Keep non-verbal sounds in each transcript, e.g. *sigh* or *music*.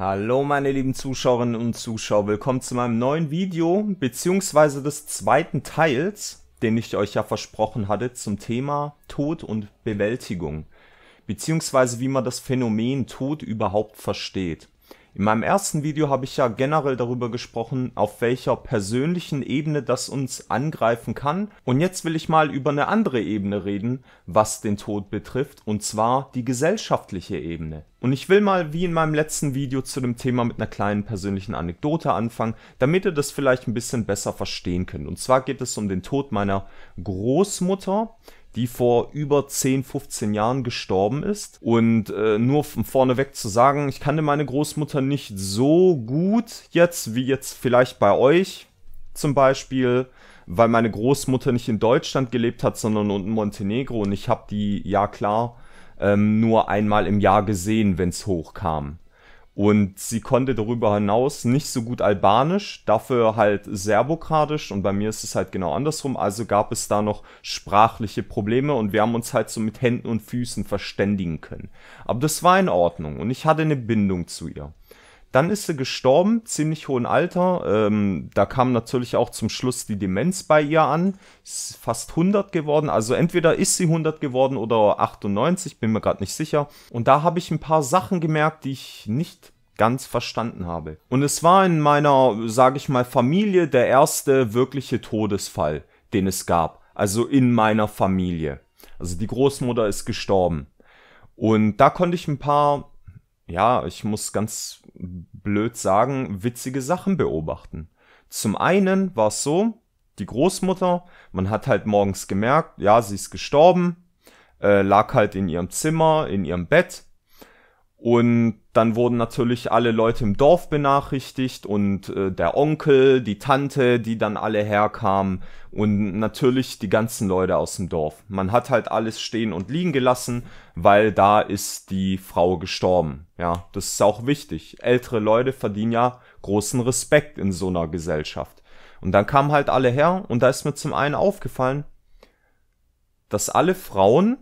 Hallo meine lieben Zuschauerinnen und Zuschauer, willkommen zu meinem neuen Video beziehungsweise des zweiten Teils, den ich euch ja versprochen hatte zum Thema Tod und Bewältigung beziehungsweise wie man das Phänomen Tod überhaupt versteht. In meinem ersten Video habe ich ja generell darüber gesprochen, auf welcher persönlichen Ebene das uns angreifen kann und jetzt will ich mal über eine andere Ebene reden, was den Tod betrifft und zwar die gesellschaftliche Ebene. Und ich will mal wie in meinem letzten Video zu dem Thema mit einer kleinen persönlichen Anekdote anfangen, damit ihr das vielleicht ein bisschen besser verstehen könnt. Und zwar geht es um den Tod meiner Großmutter die vor über 10, 15 Jahren gestorben ist. Und äh, nur von vorneweg zu sagen, ich kannte meine Großmutter nicht so gut jetzt, wie jetzt vielleicht bei euch zum Beispiel, weil meine Großmutter nicht in Deutschland gelebt hat, sondern in Montenegro. Und ich habe die, ja klar, ähm, nur einmal im Jahr gesehen, wenn es hochkam. Und sie konnte darüber hinaus nicht so gut Albanisch, dafür halt Serbokradisch und bei mir ist es halt genau andersrum. Also gab es da noch sprachliche Probleme und wir haben uns halt so mit Händen und Füßen verständigen können. Aber das war in Ordnung und ich hatte eine Bindung zu ihr. Dann ist sie gestorben, ziemlich hohen Alter. Ähm, da kam natürlich auch zum Schluss die Demenz bei ihr an. Ist fast 100 geworden. Also entweder ist sie 100 geworden oder 98, bin mir gerade nicht sicher. Und da habe ich ein paar Sachen gemerkt, die ich nicht ganz verstanden habe. Und es war in meiner, sage ich mal, Familie der erste wirkliche Todesfall, den es gab. Also in meiner Familie. Also die Großmutter ist gestorben. Und da konnte ich ein paar ja, ich muss ganz blöd sagen, witzige Sachen beobachten. Zum einen war es so, die Großmutter, man hat halt morgens gemerkt, ja, sie ist gestorben, äh, lag halt in ihrem Zimmer, in ihrem Bett und dann wurden natürlich alle Leute im Dorf benachrichtigt und äh, der Onkel, die Tante, die dann alle herkamen und natürlich die ganzen Leute aus dem Dorf. Man hat halt alles stehen und liegen gelassen, weil da ist die Frau gestorben. Ja, das ist auch wichtig. Ältere Leute verdienen ja großen Respekt in so einer Gesellschaft. Und dann kamen halt alle her und da ist mir zum einen aufgefallen, dass alle Frauen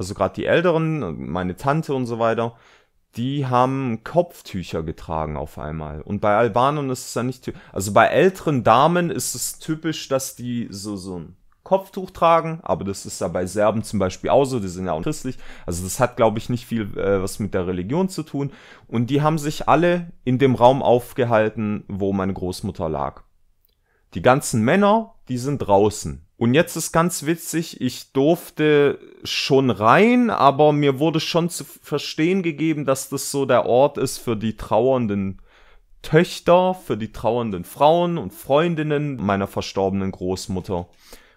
also gerade die Älteren, meine Tante und so weiter, die haben Kopftücher getragen auf einmal. Und bei Albanern ist es ja nicht, typisch. also bei älteren Damen ist es typisch, dass die so, so ein Kopftuch tragen, aber das ist ja bei Serben zum Beispiel auch so, die sind ja auch christlich. Also das hat, glaube ich, nicht viel äh, was mit der Religion zu tun. Und die haben sich alle in dem Raum aufgehalten, wo meine Großmutter lag. Die ganzen Männer, die sind draußen. Und jetzt ist ganz witzig, ich durfte schon rein, aber mir wurde schon zu verstehen gegeben, dass das so der Ort ist für die trauernden Töchter, für die trauernden Frauen und Freundinnen meiner verstorbenen Großmutter.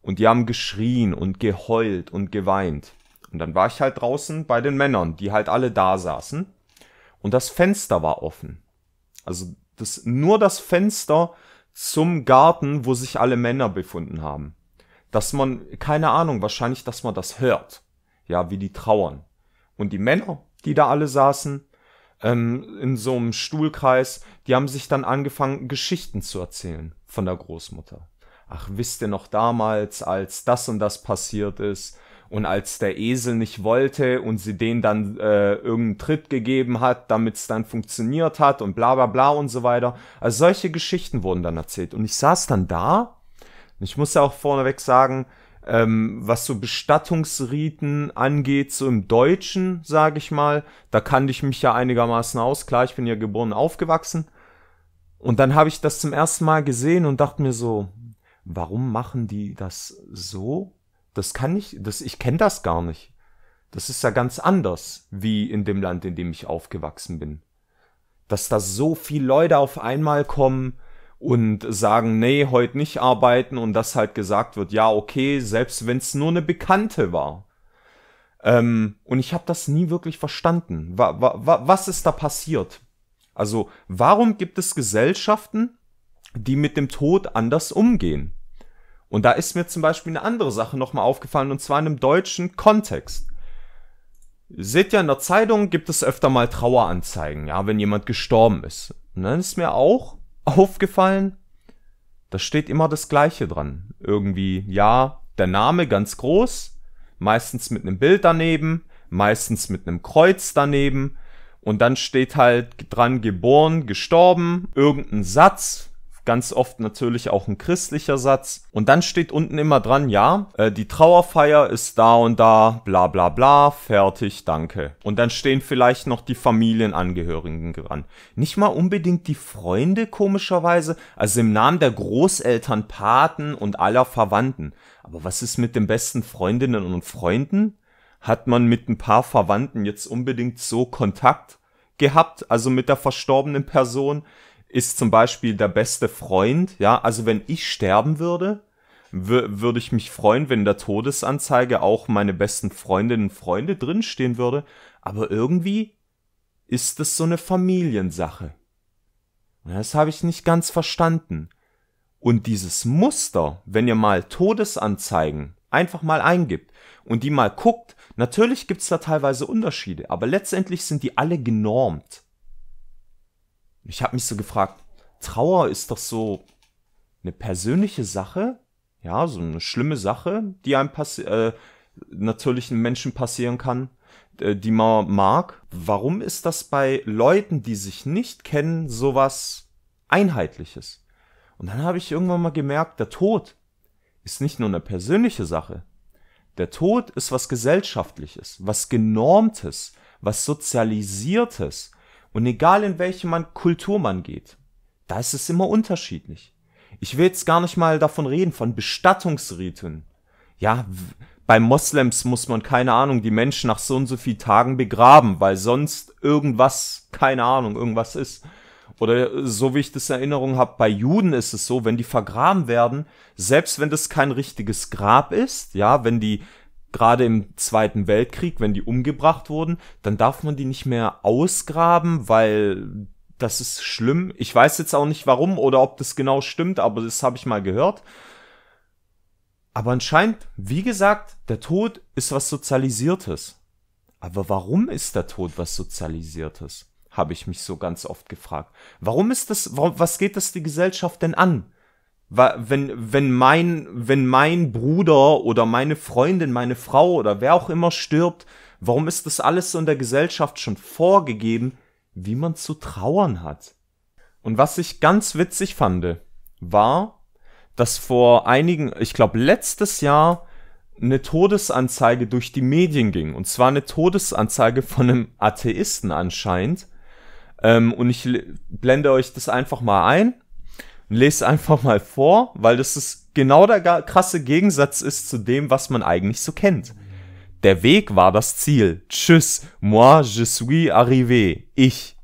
Und die haben geschrien und geheult und geweint. Und dann war ich halt draußen bei den Männern, die halt alle da saßen. Und das Fenster war offen. Also das, nur das Fenster zum Garten, wo sich alle Männer befunden haben dass man, keine Ahnung, wahrscheinlich, dass man das hört. Ja, wie die trauern. Und die Männer, die da alle saßen, ähm, in so einem Stuhlkreis, die haben sich dann angefangen, Geschichten zu erzählen von der Großmutter. Ach, wisst ihr noch damals, als das und das passiert ist und als der Esel nicht wollte und sie den dann äh, irgendeinen Tritt gegeben hat, damit es dann funktioniert hat und bla bla bla und so weiter. Also solche Geschichten wurden dann erzählt. Und ich saß dann da ich muss ja auch vorneweg sagen, ähm, was so Bestattungsriten angeht, so im Deutschen, sage ich mal, da kannte ich mich ja einigermaßen aus. Klar, ich bin ja geboren und aufgewachsen. Und dann habe ich das zum ersten Mal gesehen und dachte mir so, warum machen die das so? Das kann ich, das, ich kenne das gar nicht. Das ist ja ganz anders, wie in dem Land, in dem ich aufgewachsen bin. Dass da so viele Leute auf einmal kommen, und sagen, nee, heute nicht arbeiten und das halt gesagt wird, ja, okay, selbst wenn es nur eine Bekannte war. Ähm, und ich habe das nie wirklich verstanden. Wa wa wa was ist da passiert? Also warum gibt es Gesellschaften, die mit dem Tod anders umgehen? Und da ist mir zum Beispiel eine andere Sache nochmal aufgefallen, und zwar in einem deutschen Kontext. Seht ja, in der Zeitung gibt es öfter mal Traueranzeigen, ja, wenn jemand gestorben ist. Und dann ist mir auch aufgefallen? Da steht immer das Gleiche dran. Irgendwie, ja, der Name ganz groß, meistens mit einem Bild daneben, meistens mit einem Kreuz daneben. Und dann steht halt dran geboren, gestorben, irgendein Satz, ganz oft natürlich auch ein christlicher Satz. Und dann steht unten immer dran, ja, äh, die Trauerfeier ist da und da, bla bla bla, fertig, danke. Und dann stehen vielleicht noch die Familienangehörigen dran. Nicht mal unbedingt die Freunde, komischerweise, also im Namen der Großeltern, Paten und aller Verwandten. Aber was ist mit den besten Freundinnen und Freunden? Hat man mit ein paar Verwandten jetzt unbedingt so Kontakt gehabt, also mit der verstorbenen Person? ist zum Beispiel der beste Freund, ja, also wenn ich sterben würde, würde ich mich freuen, wenn in der Todesanzeige auch meine besten Freundinnen und Freunde drinstehen würde, aber irgendwie ist es so eine Familiensache. Das habe ich nicht ganz verstanden. Und dieses Muster, wenn ihr mal Todesanzeigen einfach mal eingibt und die mal guckt, natürlich gibt es da teilweise Unterschiede, aber letztendlich sind die alle genormt. Ich habe mich so gefragt, Trauer ist doch so eine persönliche Sache, ja, so eine schlimme Sache, die einem passi äh, natürlich einem Menschen passieren kann, äh, die man mag. Warum ist das bei Leuten, die sich nicht kennen, sowas Einheitliches? Und dann habe ich irgendwann mal gemerkt, der Tod ist nicht nur eine persönliche Sache. Der Tod ist was Gesellschaftliches, was Genormtes, was Sozialisiertes, und egal in welche man Kultur man geht, da ist es immer unterschiedlich. Ich will jetzt gar nicht mal davon reden, von Bestattungsriten. Ja, bei Moslems muss man, keine Ahnung, die Menschen nach so und so viel Tagen begraben, weil sonst irgendwas, keine Ahnung, irgendwas ist. Oder äh, so wie ich das in Erinnerung habe, bei Juden ist es so, wenn die vergraben werden, selbst wenn das kein richtiges Grab ist, ja, wenn die gerade im Zweiten Weltkrieg, wenn die umgebracht wurden, dann darf man die nicht mehr ausgraben, weil das ist schlimm. Ich weiß jetzt auch nicht warum oder ob das genau stimmt, aber das habe ich mal gehört. Aber anscheinend, wie gesagt, der Tod ist was Sozialisiertes. Aber warum ist der Tod was Sozialisiertes? Habe ich mich so ganz oft gefragt. Warum ist das, was geht das die Gesellschaft denn an? wenn, wenn, mein, wenn mein Bruder oder meine Freundin, meine Frau oder wer auch immer stirbt, warum ist das alles so in der Gesellschaft schon vorgegeben, wie man zu trauern hat? Und was ich ganz witzig fand, war, dass vor einigen, ich glaube letztes Jahr, eine Todesanzeige durch die Medien ging. Und zwar eine Todesanzeige von einem Atheisten anscheinend. Ähm, und ich blende euch das einfach mal ein und lese einfach mal vor, weil das ist genau der krasse Gegensatz ist zu dem, was man eigentlich so kennt. Der Weg war das Ziel. Tschüss, moi je suis arrivé. Ich,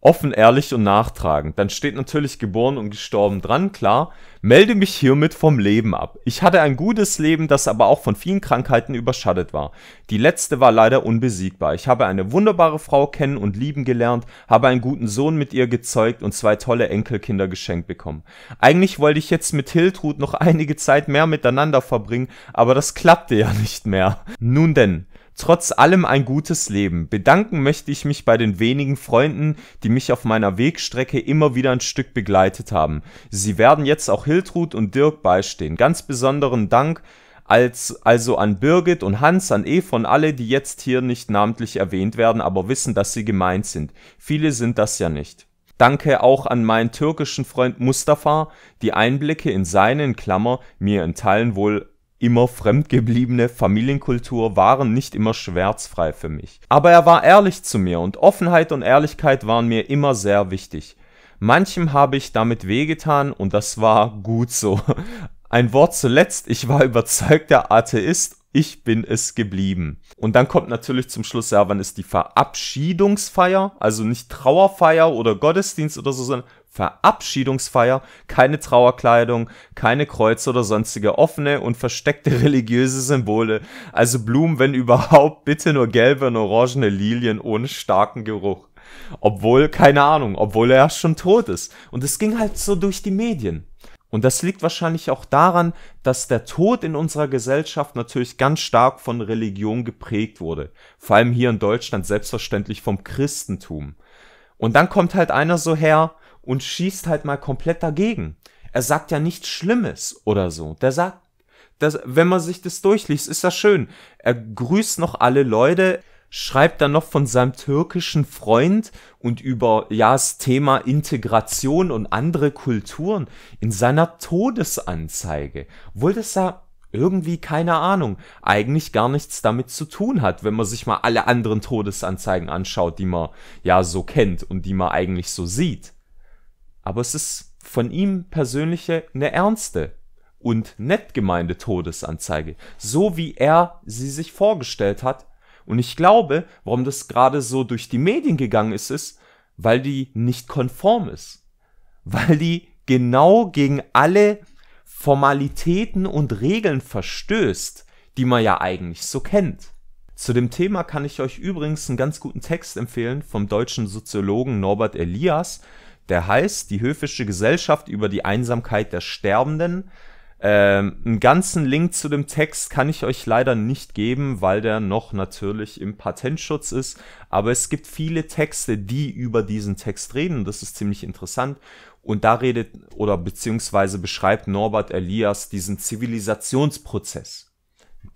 offen, ehrlich und nachtragend. Dann steht natürlich geboren und gestorben dran, klar. Melde mich hiermit vom Leben ab. Ich hatte ein gutes Leben, das aber auch von vielen Krankheiten überschattet war. Die letzte war leider unbesiegbar. Ich habe eine wunderbare Frau kennen und lieben gelernt, habe einen guten Sohn mit ihr gezeugt und zwei tolle Enkelkinder geschenkt bekommen. Eigentlich wollte ich jetzt mit Hiltrud noch *laughs* einige Zeit mehr miteinander verbringen, aber das klappte ja nicht mehr. Nun denn, Trotz allem ein gutes Leben. Bedanken möchte ich mich bei den wenigen Freunden, die mich auf meiner Wegstrecke immer wieder ein Stück begleitet haben. Sie werden jetzt auch Hiltrud und Dirk beistehen. Ganz besonderen Dank als also an Birgit und Hans, an Eva und alle, die jetzt hier nicht namentlich erwähnt werden, aber wissen, dass sie gemeint sind. Viele sind das ja nicht. Danke auch an meinen türkischen Freund Mustafa, die Einblicke in seinen Klammer mir in Teilen wohl immer fremdgebliebene Familienkultur waren nicht immer schmerzfrei für mich. Aber er war ehrlich zu mir und Offenheit und Ehrlichkeit waren mir immer sehr wichtig. Manchem habe ich damit wehgetan und das war gut so. *laughs* Ein Wort zuletzt, ich war überzeugter Atheist ich bin es geblieben. Und dann kommt natürlich zum Schluss, ja, wann ist die Verabschiedungsfeier? Also nicht Trauerfeier oder Gottesdienst oder so, sondern Verabschiedungsfeier, keine Trauerkleidung, keine Kreuze oder sonstige offene und versteckte *laughs* religiöse Symbole. Also Blumen, wenn überhaupt, bitte nur gelbe und orangene Lilien ohne starken Geruch. Obwohl, keine Ahnung, obwohl er schon tot ist. Und es ging halt so durch die Medien. Und das liegt wahrscheinlich auch daran, dass der Tod in unserer Gesellschaft natürlich ganz stark von Religion geprägt wurde. Vor allem hier in Deutschland selbstverständlich vom Christentum. Und dann kommt halt einer so her und schießt halt mal komplett dagegen. Er sagt ja nichts Schlimmes oder so. Der sagt, das, wenn man sich das durchliest, ist das schön. Er grüßt noch alle Leute, schreibt dann noch von seinem türkischen Freund und über ja das Thema Integration und andere Kulturen in seiner Todesanzeige, obwohl das ja irgendwie keine Ahnung, eigentlich gar nichts damit zu tun hat, wenn man sich mal alle anderen Todesanzeigen anschaut, die man ja so kennt und die man eigentlich so sieht aber es ist von ihm persönliche eine ernste und nett gemeinte Todesanzeige, so wie er sie sich vorgestellt hat. Und ich glaube, warum das gerade so durch die Medien gegangen ist, ist, weil die nicht konform ist, weil die genau gegen alle Formalitäten und Regeln verstößt, die man ja eigentlich so kennt. Zu dem Thema kann ich euch übrigens einen ganz guten Text empfehlen vom deutschen Soziologen Norbert Elias, der heißt Die höfische Gesellschaft über die Einsamkeit der Sterbenden. Ähm, einen ganzen Link zu dem Text kann ich euch leider nicht geben, weil der noch natürlich im Patentschutz ist. Aber es gibt viele Texte, die über diesen Text reden. Das ist ziemlich interessant. Und da redet oder beziehungsweise beschreibt Norbert Elias diesen Zivilisationsprozess.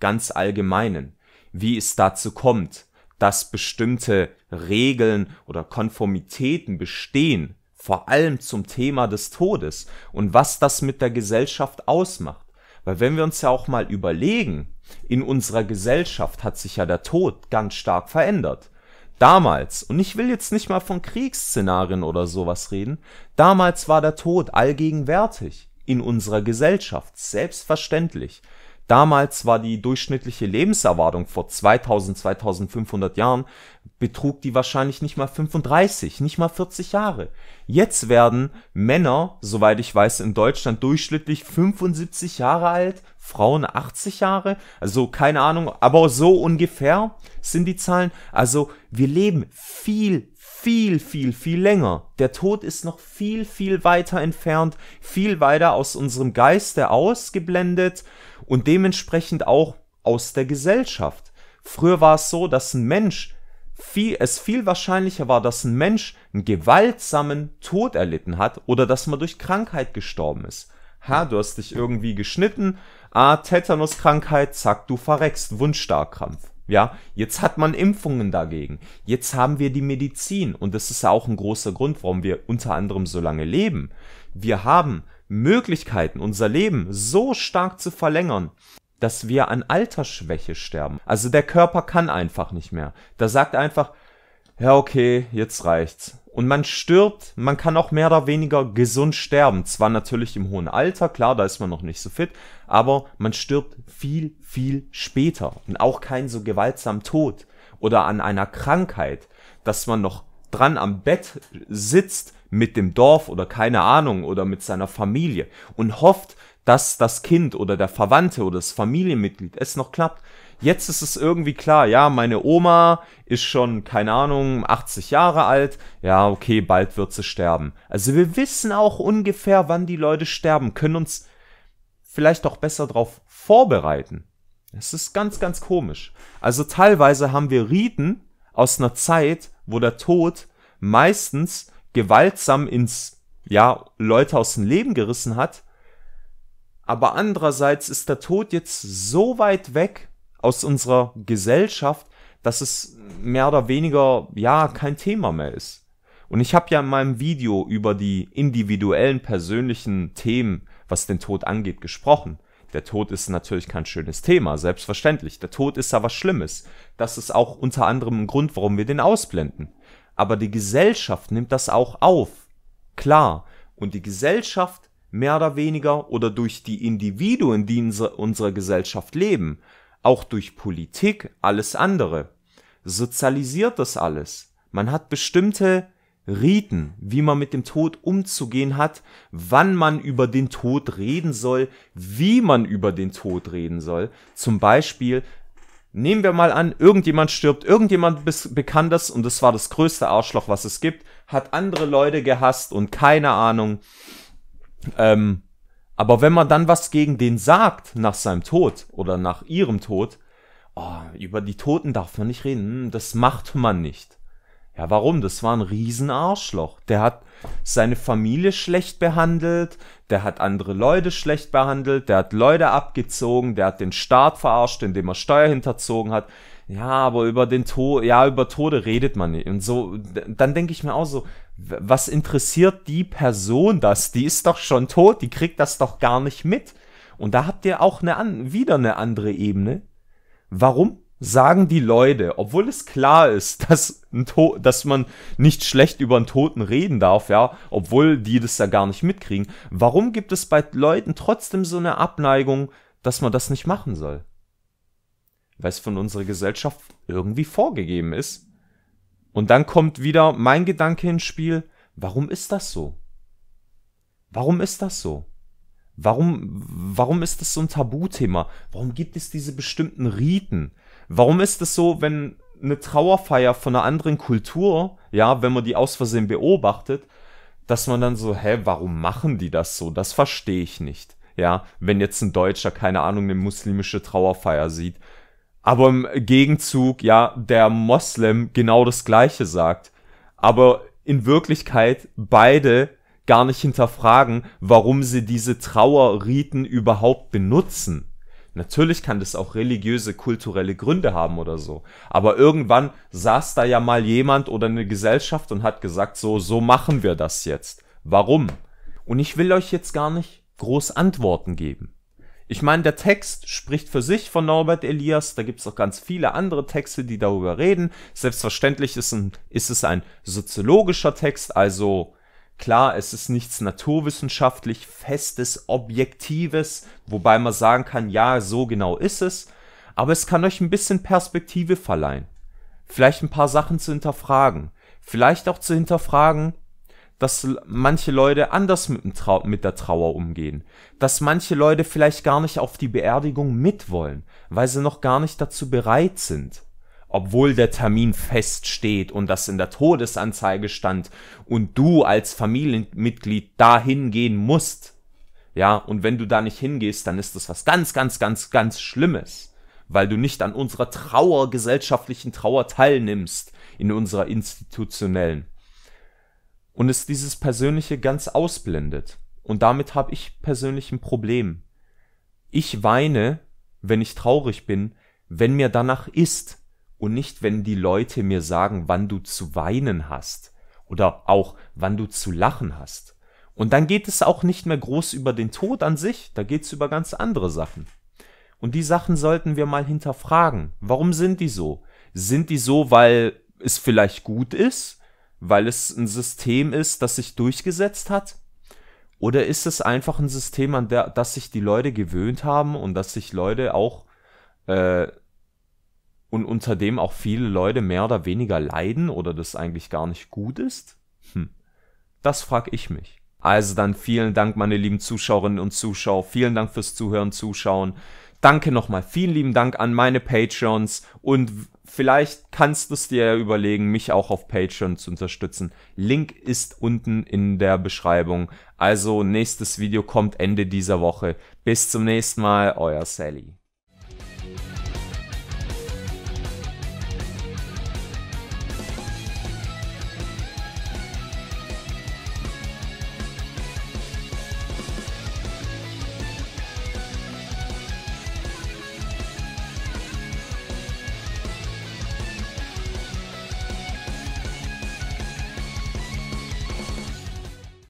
Ganz allgemeinen. Wie es dazu kommt, dass bestimmte Regeln oder Konformitäten bestehen, vor allem zum Thema des Todes und was das mit der Gesellschaft ausmacht. Weil wenn wir uns ja auch mal überlegen, in unserer Gesellschaft hat sich ja der Tod ganz stark verändert. Damals, und ich will jetzt nicht mal von Kriegsszenarien oder sowas reden, damals war der Tod allgegenwärtig in unserer Gesellschaft, selbstverständlich. Damals war die durchschnittliche Lebenserwartung vor 2000, 2500 Jahren betrug die wahrscheinlich nicht mal 35, nicht mal 40 Jahre. Jetzt werden Männer, soweit ich weiß, in Deutschland durchschnittlich 75 Jahre alt, Frauen 80 Jahre, also keine Ahnung, aber so ungefähr sind die Zahlen. Also wir leben viel, viel, viel, viel länger. Der Tod ist noch viel, viel weiter entfernt, viel weiter aus unserem Geiste ausgeblendet und dementsprechend auch aus der Gesellschaft. Früher war es so, dass ein Mensch viel, es viel wahrscheinlicher war, dass ein Mensch einen gewaltsamen Tod erlitten hat oder dass man durch Krankheit gestorben ist. Ha, du hast dich irgendwie geschnitten, ah, Tetanuskrankheit, zack, du verreckst, Wundstarkrampf. Ja, jetzt hat man Impfungen dagegen. Jetzt haben wir die Medizin und das ist ja auch ein großer Grund, warum wir unter anderem so lange leben. Wir haben Möglichkeiten, unser Leben so stark zu verlängern, dass wir an Altersschwäche sterben. Also der Körper kann einfach nicht mehr. Da sagt einfach, ja okay, jetzt reicht's. Und man stirbt, man kann auch mehr oder weniger gesund sterben. Zwar natürlich im hohen Alter, klar, da ist man noch nicht so fit, aber man stirbt viel, viel später. Und auch kein so gewaltsamen Tod oder an einer Krankheit, dass man noch dran am Bett sitzt mit dem Dorf oder keine Ahnung oder mit seiner Familie und hofft, dass das Kind oder der Verwandte oder das Familienmitglied es noch klappt. Jetzt ist es irgendwie klar, ja, meine Oma ist schon, keine Ahnung, 80 Jahre alt, ja, okay, bald wird sie sterben. Also wir wissen auch ungefähr, wann die Leute sterben, können uns vielleicht auch besser darauf vorbereiten. Es ist ganz, ganz komisch. Also teilweise haben wir Riten aus einer Zeit, wo der Tod meistens gewaltsam ins, ja, Leute aus dem Leben gerissen hat. Aber andererseits ist der Tod jetzt so weit weg aus unserer Gesellschaft, dass es mehr oder weniger, ja, kein Thema mehr ist. Und ich habe ja in meinem Video über die individuellen persönlichen Themen, was den Tod angeht, gesprochen. Der Tod ist natürlich kein schönes Thema, selbstverständlich. Der Tod ist ja was Schlimmes. Das ist auch unter anderem ein Grund, warum wir den ausblenden aber die Gesellschaft nimmt das auch auf. Klar. Und die Gesellschaft mehr oder weniger oder durch die Individuen, die in unserer Gesellschaft leben, auch durch Politik, alles andere, sozialisiert das alles. Man hat bestimmte Riten, wie man mit dem Tod umzugehen hat, wann man über den Tod reden soll, wie man über den Tod reden soll. Zum Beispiel, Nehmen wir mal an, irgendjemand stirbt, irgendjemand Bekanntes, und es war das größte Arschloch, was es gibt, hat andere Leute gehasst und keine Ahnung. Ähm, aber wenn man dann was gegen den sagt, nach seinem Tod oder nach ihrem Tod, oh, über die Toten darf man nicht reden, hm, das macht man nicht. Ja, warum? Das war ein Riesenarschloch. Der hat seine Familie schlecht behandelt, der hat andere Leute schlecht behandelt, der hat Leute abgezogen, der hat den Staat verarscht, indem er Steuer hinterzogen hat. Ja, aber über den Tod, ja, über Tode redet man nicht. Und so, dann denke ich mir auch so, was interessiert die Person das? Die ist doch schon tot, die kriegt das doch gar nicht mit. Und da habt ihr auch eine, wieder eine andere Ebene. Warum? sagen die Leute, obwohl es klar ist, *laughs* dass, dass man nicht schlecht über einen Toten reden darf, ja, obwohl die das ja gar nicht mitkriegen, warum gibt es bei Leuten trotzdem so eine Abneigung, dass man das nicht machen soll? Weil es von unserer Gesellschaft irgendwie vorgegeben ist. Und dann kommt wieder mein Gedanke ins Spiel, warum ist das so? Warum ist das so? Warum, warum ist das so ein Tabuthema? Warum gibt es diese bestimmten Riten? Warum ist es so, wenn eine Trauerfeier von einer anderen Kultur, ja, wenn man die aus Versehen beobachtet, dass man dann so, hä, warum machen die das so? Das verstehe ich nicht. Ja, wenn jetzt ein Deutscher, keine Ahnung, eine muslimische Trauerfeier sieht. Aber im Gegenzug, ja, der Moslem genau das Gleiche sagt. Aber in Wirklichkeit beide gar nicht hinterfragen, warum sie diese Trauerriten überhaupt benutzen. Natürlich kann das auch religiöse, kulturelle Gründe haben oder so. Aber irgendwann saß da ja mal jemand oder eine Gesellschaft und hat gesagt, so, so machen wir das jetzt. Warum? Und ich will euch jetzt gar nicht groß Antworten geben. Ich meine, der Text spricht für sich von Norbert Elias, da gibt es auch ganz viele andere Texte, die darüber reden. Selbstverständlich ist, ein, ist es ein soziologischer Text, also Klar, es ist nichts naturwissenschaftlich Festes, Objektives, wobei man sagen kann, ja, so genau ist es, aber es kann euch ein bisschen Perspektive verleihen. Vielleicht ein paar Sachen zu hinterfragen. Vielleicht auch zu hinterfragen, dass manche Leute anders mit, mit, der Trauer umgehen, dass manche Leute vielleicht gar nicht auf die Beerdigung mitwollen, weil sie noch gar nicht dazu bereit sind obwohl der Termin feststeht und das in der Todesanzeige stand und du als Familienmitglied dahin gehen musst. Ja, und wenn du da nicht hingehst, dann ist das was ganz, ganz, ganz, ganz Schlimmes, weil du nicht an unserer Trauer, gesellschaftlichen Trauer teilnimmst, in unserer institutionellen. Und es dieses Persönliche ganz ausblendet. Und damit habe ich persönlich ein Problem. Ich weine, wenn ich traurig bin, wenn mir danach ist, und nicht, wenn die Leute mir sagen, wann du zu weinen hast oder auch wann du zu lachen hast. Und dann geht es auch nicht mehr groß über den Tod an sich, da geht es über ganz andere Sachen. Und die Sachen sollten wir mal hinterfragen. Warum sind die so? Sind die so, weil es vielleicht gut ist? Weil es ein System ist, das sich durchgesetzt hat? Oder ist es einfach ein System, an der, das sich die Leute gewöhnt haben und dass sich Leute auch äh, und unter dem auch viele Leute mehr oder weniger leiden oder das eigentlich gar nicht gut ist? Hm. Das frag ich mich. Also dann vielen Dank, meine lieben Zuschauerinnen und Zuschauer. Vielen Dank fürs Zuhören, Zuschauen. Danke nochmal. Vielen lieben Dank an meine Patreons und vielleicht kannst du es dir ja überlegen, mich auch auf Patreon zu unterstützen. Link ist unten in der Beschreibung. Also nächstes Video kommt Ende dieser Woche. Bis zum nächsten Mal, euer Sally.